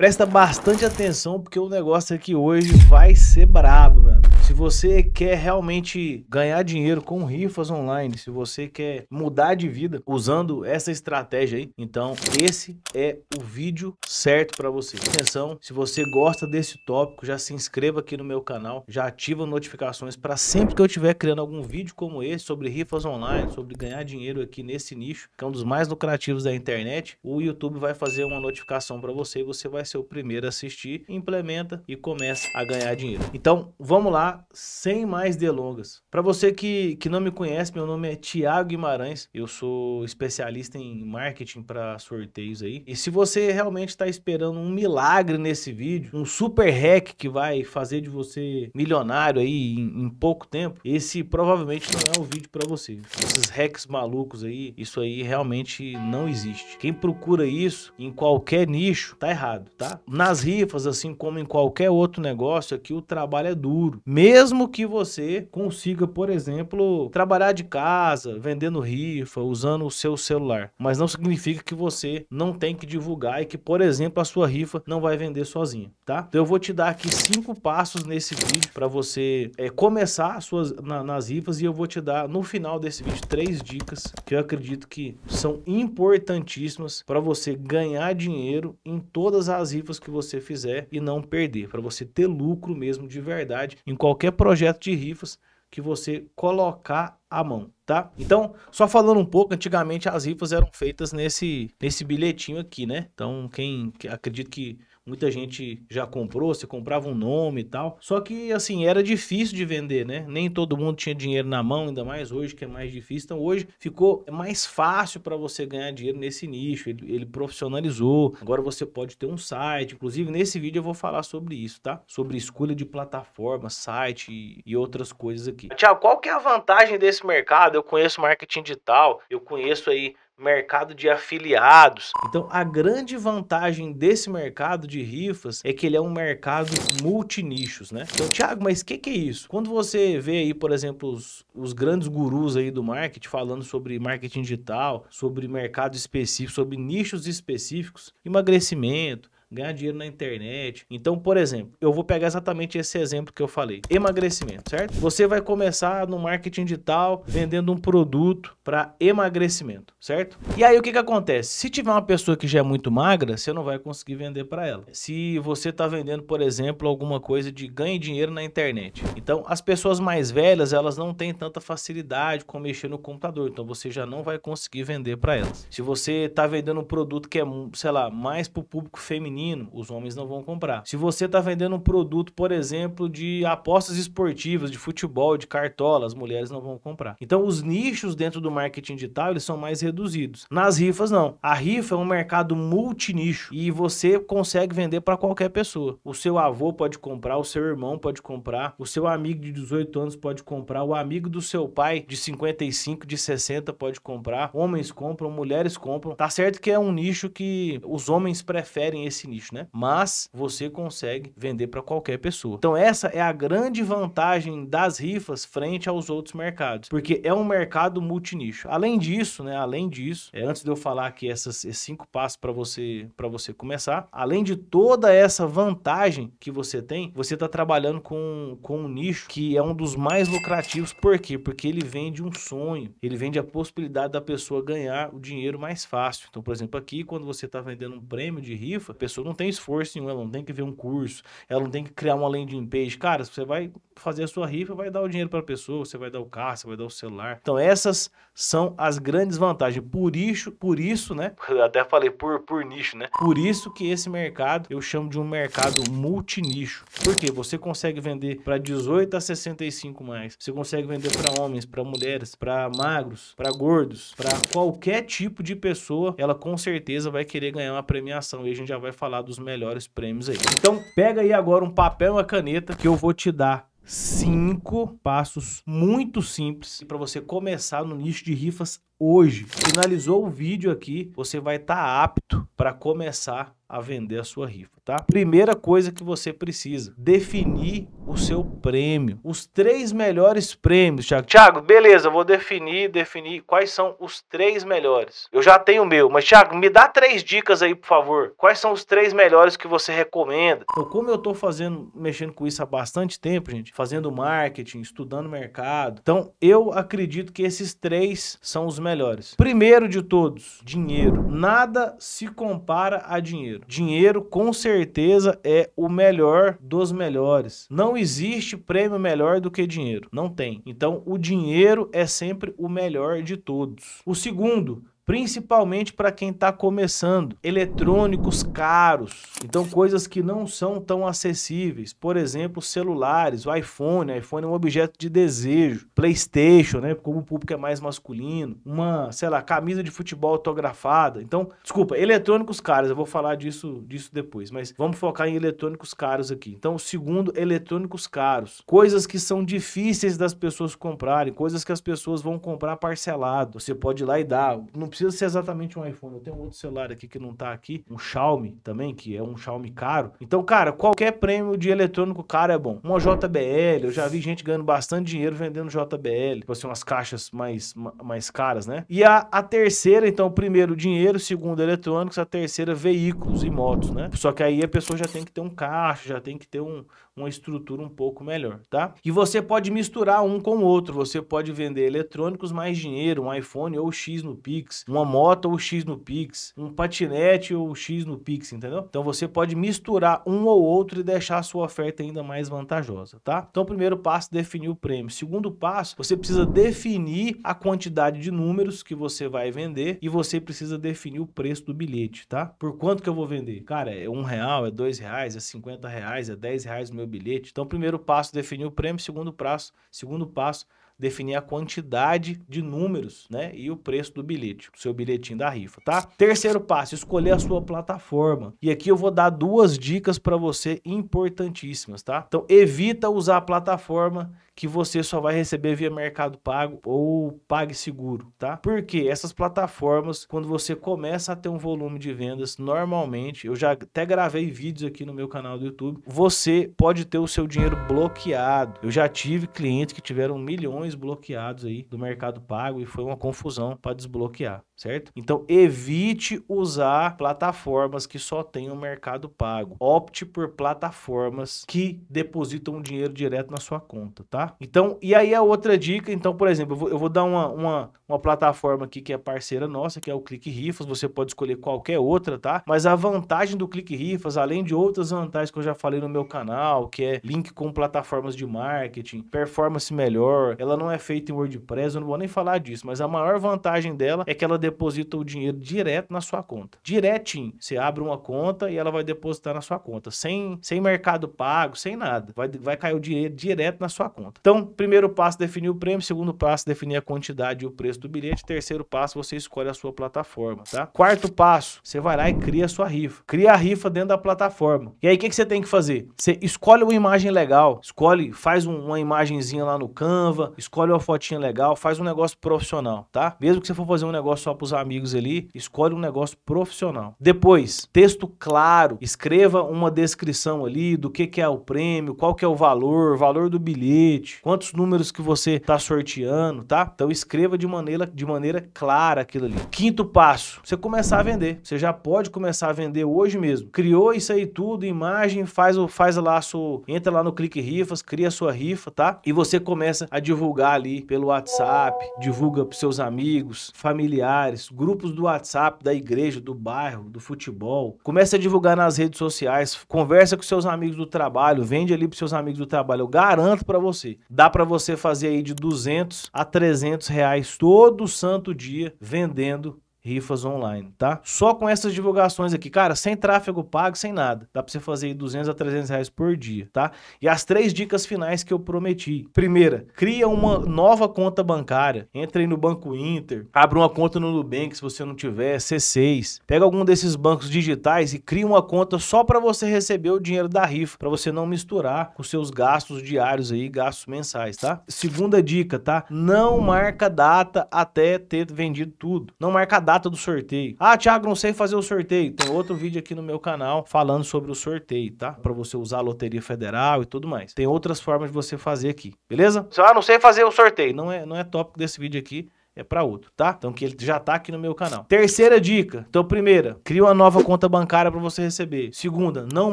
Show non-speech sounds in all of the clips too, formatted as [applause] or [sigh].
Presta bastante atenção porque o negócio aqui hoje vai ser brabo, mano. Se você quer realmente ganhar dinheiro com rifas online, se você quer mudar de vida usando essa estratégia aí, então esse é o vídeo certo para você. Atenção, se você gosta desse tópico, já se inscreva aqui no meu canal, já ativa notificações para sempre que eu estiver criando algum vídeo como esse sobre rifas online, sobre ganhar dinheiro aqui nesse nicho, que é um dos mais lucrativos da internet, o YouTube vai fazer uma notificação para você e você vai ser o primeiro a assistir, implementa e começa a ganhar dinheiro. Então, vamos lá, sem mais delongas. Para você que, que não me conhece, meu nome é Tiago Guimarães, eu sou especialista em marketing para sorteios aí. E se você realmente está esperando um milagre nesse vídeo, um super hack que vai fazer de você milionário aí em, em pouco tempo, esse provavelmente não é o vídeo para você. Esses hacks malucos aí, isso aí realmente não existe. Quem procura isso em qualquer nicho, tá errado tá? Nas rifas, assim como em qualquer outro negócio, aqui o trabalho é duro. Mesmo que você consiga, por exemplo, trabalhar de casa, vendendo rifa, usando o seu celular, mas não significa que você não tem que divulgar e que, por exemplo, a sua rifa não vai vender sozinha, tá? Então eu vou te dar aqui cinco passos nesse vídeo para você é, começar suas, na, nas rifas e eu vou te dar no final desse vídeo três dicas que eu acredito que são importantíssimas para você ganhar dinheiro em todas as rifas que você fizer e não perder, para você ter lucro mesmo de verdade em qualquer projeto de rifas que você colocar a mão, tá? Então, só falando um pouco, antigamente as rifas eram feitas nesse, nesse bilhetinho aqui, né? Então, quem acredita que Muita gente já comprou, você comprava um nome e tal. Só que, assim, era difícil de vender, né? Nem todo mundo tinha dinheiro na mão, ainda mais hoje que é mais difícil. Então, hoje ficou mais fácil para você ganhar dinheiro nesse nicho. Ele, ele, profissionalizou. Agora você pode ter um site. Inclusive, nesse vídeo eu vou falar sobre isso, tá? Sobre escolha de plataforma, site e, e outras coisas aqui. Tiago, qual que é a vantagem desse mercado? Eu conheço marketing digital, eu conheço aí mercado de afiliados. Então, a grande vantagem desse mercado de rifas é que ele é um mercado multinichos, né? Então, Thiago, mas o que, que é isso? Quando você vê aí, por exemplo, os, os grandes gurus aí do marketing falando sobre marketing digital, sobre mercado específico, sobre nichos específicos, emagrecimento, ganhar dinheiro na internet. Então, por exemplo, eu vou pegar exatamente esse exemplo que eu falei: emagrecimento, certo? Você vai começar no marketing digital vendendo um produto para emagrecimento, certo? E aí o que, que acontece? Se tiver uma pessoa que já é muito magra, você não vai conseguir vender para ela. Se você está vendendo, por exemplo, alguma coisa de ganhe dinheiro na internet. Então, as pessoas mais velhas, elas não têm tanta facilidade com mexer no computador, então você já não vai conseguir vender para elas. Se você está vendendo um produto que é, sei lá, mais para o público feminino, feminino, os homens não vão comprar. Se você está vendendo um produto, por exemplo, de apostas esportivas, de futebol, de cartola, as mulheres não vão comprar. Então, os nichos dentro do marketing digital eles são mais reduzidos. Nas rifas, não. A rifa é um mercado multinicho e você consegue vender para qualquer pessoa. O seu avô pode comprar, o seu irmão pode comprar, o seu amigo de 18 anos pode comprar, o amigo do seu pai de 55, de 60 pode comprar, homens compram, mulheres compram. Tá certo que é um nicho que os homens preferem esse nicho, né? Mas você consegue vender para qualquer pessoa. Então essa é a grande vantagem das rifas frente aos outros mercados, porque é um mercado multinicho. Além disso, né? Além disso, é, antes de eu falar aqui essas, esses cinco passos para você para você começar, além de toda essa vantagem que você tem, você está trabalhando com, com um nicho que é um dos mais lucrativos. Por quê? Porque ele vende um sonho, ele vende a possibilidade da pessoa ganhar o dinheiro mais fácil. Então, por exemplo, aqui quando você está vendendo um prêmio de rifa, a pessoa pessoa não tem esforço nenhum, ela não tem que ver um curso, ela não tem que criar uma landing page. Cara, você vai fazer a sua rifa, vai dar o dinheiro para a pessoa, você vai dar o carro, você vai dar o celular. Então essas são as grandes vantagens. Por isso, por isso, né? [laughs] Eu até falei por, por nicho, né? Por isso que esse mercado eu chamo de um mercado multinicho. Porque você consegue vender para 18 a 65 mais. Você consegue vender para homens, para mulheres, para magros, para gordos, para qualquer tipo de pessoa, ela com certeza vai querer ganhar uma premiação. E a gente já vai falar falar dos melhores prêmios aí. Então, pega aí agora um papel e uma caneta que eu vou te dar cinco passos muito simples para você começar no nicho de rifas hoje. Finalizou o vídeo aqui, você vai estar tá apto para começar a vender a sua rifa, tá? Primeira coisa que você precisa, definir o seu prêmio. Os três melhores prêmios, Thiago. Thiago, beleza, vou definir, definir quais são os três melhores. Eu já tenho o meu, mas Thiago, me dá três dicas aí, por favor. Quais são os três melhores que você recomenda? Então, como eu tô fazendo, mexendo com isso há bastante tempo, gente, fazendo marketing, estudando mercado. Então, eu acredito que esses três são os melhores melhores. Primeiro de todos, dinheiro. Nada se compara a dinheiro. Dinheiro, com certeza, é o melhor dos melhores. Não existe prêmio melhor do que dinheiro. Não tem. Então, o dinheiro é sempre o melhor de todos. O segundo, principalmente para quem está começando. Eletrônicos caros, então coisas que não são tão acessíveis, por exemplo, celulares, o iPhone, o iPhone é um objeto de desejo, PlayStation, né? Como o público é mais masculino, uma, sei lá, camisa de futebol autografada. Então, desculpa, eletrônicos caros, eu vou falar disso, disso depois, mas vamos focar em eletrônicos caros aqui. Então, o segundo, eletrônicos caros, coisas que são difíceis das pessoas comprarem, coisas que as pessoas vão comprar parcelado. Você pode ir lá e dar, não precisa precisa ser exatamente um iPhone. Eu tenho um outro celular aqui que não tá aqui, um Xiaomi também, que é um Xiaomi caro. Então, cara, qualquer prêmio de eletrônico caro é bom. Uma JBL, eu já vi gente ganhando bastante dinheiro vendendo JBL, tipo assim, umas caixas mais, mais caras, né? E a, a terceira, então, primeiro dinheiro, segundo eletrônicos, a terceira veículos e motos, né? Só que aí a pessoa já tem que ter um caixa, já tem que ter um, uma estrutura um pouco melhor, tá? E você pode misturar um com o outro, você pode vender eletrônicos mais dinheiro, um iPhone ou X no Pix, uma moto ou X no Pix, um patinete ou X no Pix, entendeu? Então você pode misturar um ou outro e deixar a sua oferta ainda mais vantajosa, tá? Então, primeiro passo, definir o prêmio. Segundo passo, você precisa definir a quantidade de números que você vai vender e você precisa definir o preço do bilhete, tá? Por quanto que eu vou vender? Cara, é um real, é dois reais, é cinquenta reais, é dez reais o meu bilhete. Então, primeiro passo, definir o prêmio. Segundo passo, segundo passo, definir a quantidade de números, né? E o preço do bilhete, o seu bilhetinho da rifa, tá? Terceiro passo, escolher a sua plataforma. E aqui eu vou dar duas dicas para você importantíssimas, tá? Então evita usar a plataforma que você só vai receber via Mercado Pago ou PagSeguro, tá? Porque essas plataformas, quando você começa a ter um volume de vendas, normalmente, eu já até gravei vídeos aqui no meu canal do YouTube, você pode ter o seu dinheiro bloqueado. Eu já tive clientes que tiveram milhões bloqueados aí do Mercado Pago e foi uma confusão para desbloquear, certo? Então evite usar plataformas que só têm o Mercado Pago. Opte por plataformas que depositam o dinheiro direto na sua conta, tá? Então, e aí a outra dica, então, por exemplo, eu vou, eu vou dar uma, uma, uma, plataforma aqui que é parceira nossa, que é o Clique Rifas, você pode escolher qualquer outra, tá? Mas a vantagem do Clique Rifas, além de outras vantagens que eu já falei no meu canal, que é link com plataformas de marketing, performance melhor, ela não é feita em WordPress, eu não vou nem falar disso, mas a maior vantagem dela é que ela deposita o dinheiro direto na sua conta. Diretinho, você abre uma conta e ela vai depositar na sua conta, sem, sem mercado pago, sem nada. Vai, vai cair o dinheiro direto na sua conta. Então, primeiro passo, definir o prêmio. Segundo passo, definir a quantidade e o preço do bilhete. Terceiro passo, você escolhe a sua plataforma, tá? Quarto passo, você vai lá e cria a sua rifa. Cria a rifa dentro da plataforma. E aí, o que, que você tem que fazer? Você escolhe uma imagem legal. Escolhe, faz um, uma imagenzinha lá no Canva. Escolhe uma fotinha legal. Faz um negócio profissional, tá? Mesmo que você for fazer um negócio só pros amigos ali, escolhe um negócio profissional. Depois, texto claro. Escreva uma descrição ali do que, que é o prêmio, qual que é o valor, valor do bilhete quantos números que você está sorteando, tá? Então escreva de maneira, de maneira clara aquilo ali. Quinto passo, você começar a vender. Você já pode começar a vender hoje mesmo. Criou isso aí tudo, imagem, faz o faz lá sua, entra lá no clique rifas, cria a sua rifa, tá? E você começa a divulgar ali pelo WhatsApp, divulga para seus amigos, familiares, grupos do WhatsApp da igreja, do bairro, do futebol. Começa a divulgar nas redes sociais, conversa com seus amigos do trabalho, vende ali para seus amigos do trabalho. Eu garanto para você você. Dá para você fazer aí de 200 a 300 reais todo santo dia vendendo rifas online, tá? Só com essas divulgações aqui, cara, sem tráfego pago, sem nada. Dá pra você fazer aí 200 a 300 reais por dia, tá? E as três dicas finais que eu prometi. Primeira, cria uma nova conta bancária. Entra aí no Banco Inter, abre uma conta no Nubank se você não tiver, C6. Pega algum desses bancos digitais e cria uma conta só para você receber o dinheiro da rifa, para você não misturar com seus gastos diários aí, gastos mensais, tá? Segunda dica, tá? Não marca data até ter vendido tudo. Não marca data do sorteio. Ah, Thiago, não sei fazer o sorteio. Tem outro vídeo aqui no meu canal falando sobre o sorteio, tá? Para você usar a Loteria Federal e tudo mais. Tem outras formas de você fazer aqui, beleza? Ah, não sei fazer o sorteio. Não é, não é tópico desse vídeo aqui é para outro, tá? Então que ele já tá aqui no meu canal. Terceira dica. Então, primeira, cria uma nova conta bancária para você receber. Segunda, não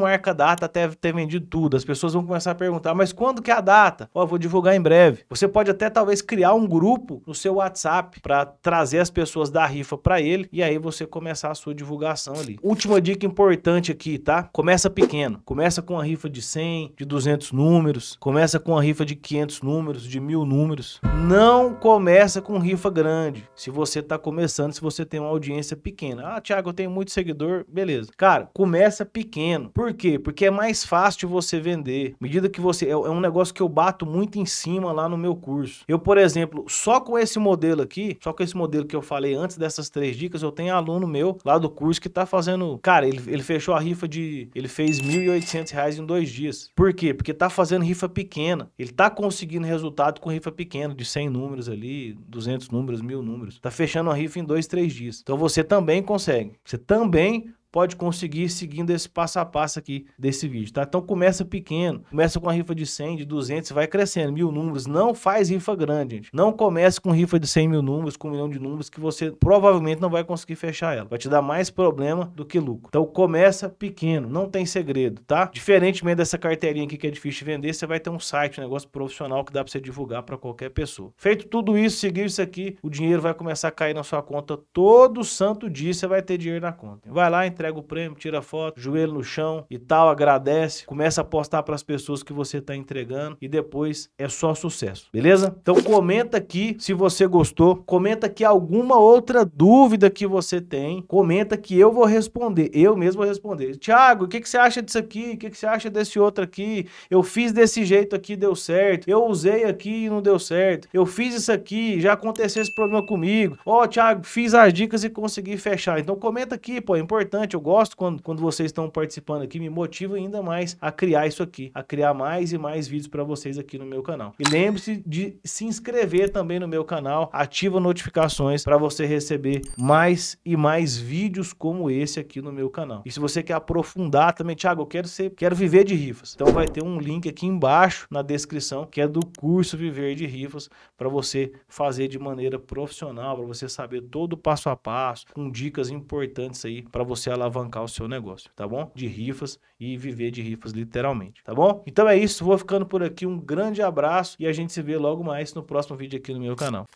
marca data até ter vendido tudo. As pessoas vão começar a perguntar: "Mas quando que é a data?" Ó, oh, vou divulgar em breve. Você pode até talvez criar um grupo no seu WhatsApp para trazer as pessoas da rifa para ele e aí você começar a sua divulgação ali. Última dica importante aqui, tá? Começa pequeno. Começa com a rifa de 100, de 200 números, começa com a rifa de 500 números, de 1000 números. Não começa com rifa grande, se você está começando, se você tem uma audiência pequena. Ah, Thiago, eu tenho muito seguidor, beleza. Cara, começa pequeno. Por quê? Porque é mais fácil você vender. Medida que você. É, é um negócio que eu bato muito em cima lá no meu curso. Eu, por exemplo, só com esse modelo aqui, só com esse modelo que eu falei antes dessas três dicas, eu tenho aluno meu lá do curso que tá fazendo. Cara, ele, ele fechou a rifa de. Ele fez R$ reais em dois dias. Por quê? Porque tá fazendo rifa pequena. Ele tá conseguindo resultado com rifa pequena, de 100 números ali, 200 números números, mil números. Tá fechando a rifa em dois, três dias. Então você também consegue. Você também pode conseguir seguindo esse passo a passo aqui desse vídeo, tá? Então começa pequeno, começa com a rifa de 100, de 200, vai crescendo, mil números, não faz rifa grande, gente. Não comece com rifa de 100 mil números, com um milhão de números, que você provavelmente não vai conseguir fechar ela. Vai te dar mais problema do que lucro. Então começa pequeno, não tem segredo, tá? Diferentemente dessa carteirinha aqui que é difícil de vender, você vai ter um site, um negócio profissional que dá para você divulgar para qualquer pessoa. Feito tudo isso, seguir isso aqui, o dinheiro vai começar a cair na sua conta todo santo dia, você vai ter dinheiro na conta. Vai lá então entrega o prêmio, tira foto, joelho no chão e tal, agradece, começa a postar para as pessoas que você está entregando e depois é só sucesso, beleza? Então comenta aqui se você gostou, comenta aqui alguma outra dúvida que você tem, comenta que eu vou responder, eu mesmo vou responder. Tiago, o que, que você acha disso aqui? O que, que você acha desse outro aqui? Eu fiz desse jeito aqui, deu certo. Eu usei aqui e não deu certo. Eu fiz isso aqui, já aconteceu esse problema comigo. Ó, oh, Tiago, fiz as dicas e consegui fechar. Então comenta aqui, pô, é importante interessante, eu gosto quando, quando vocês estão participando aqui, me motiva ainda mais a criar isso aqui, a criar mais e mais vídeos para vocês aqui no meu canal. E lembre-se de se inscrever também no meu canal, ativa notificações para você receber mais e mais vídeos como esse aqui no meu canal. E se você quer aprofundar também, Thiago, eu quero ser, quero viver de rifas. Então vai ter um link aqui embaixo na descrição que é do curso Viver de Rifas para você fazer de maneira profissional, para você saber todo o passo a passo, com dicas importantes aí para você alavancar o seu negócio, tá bom? De rifas e viver de rifas literalmente, tá bom? Então é isso, vou ficando por aqui. Um grande abraço e a gente se vê logo mais no próximo vídeo aqui no meu canal.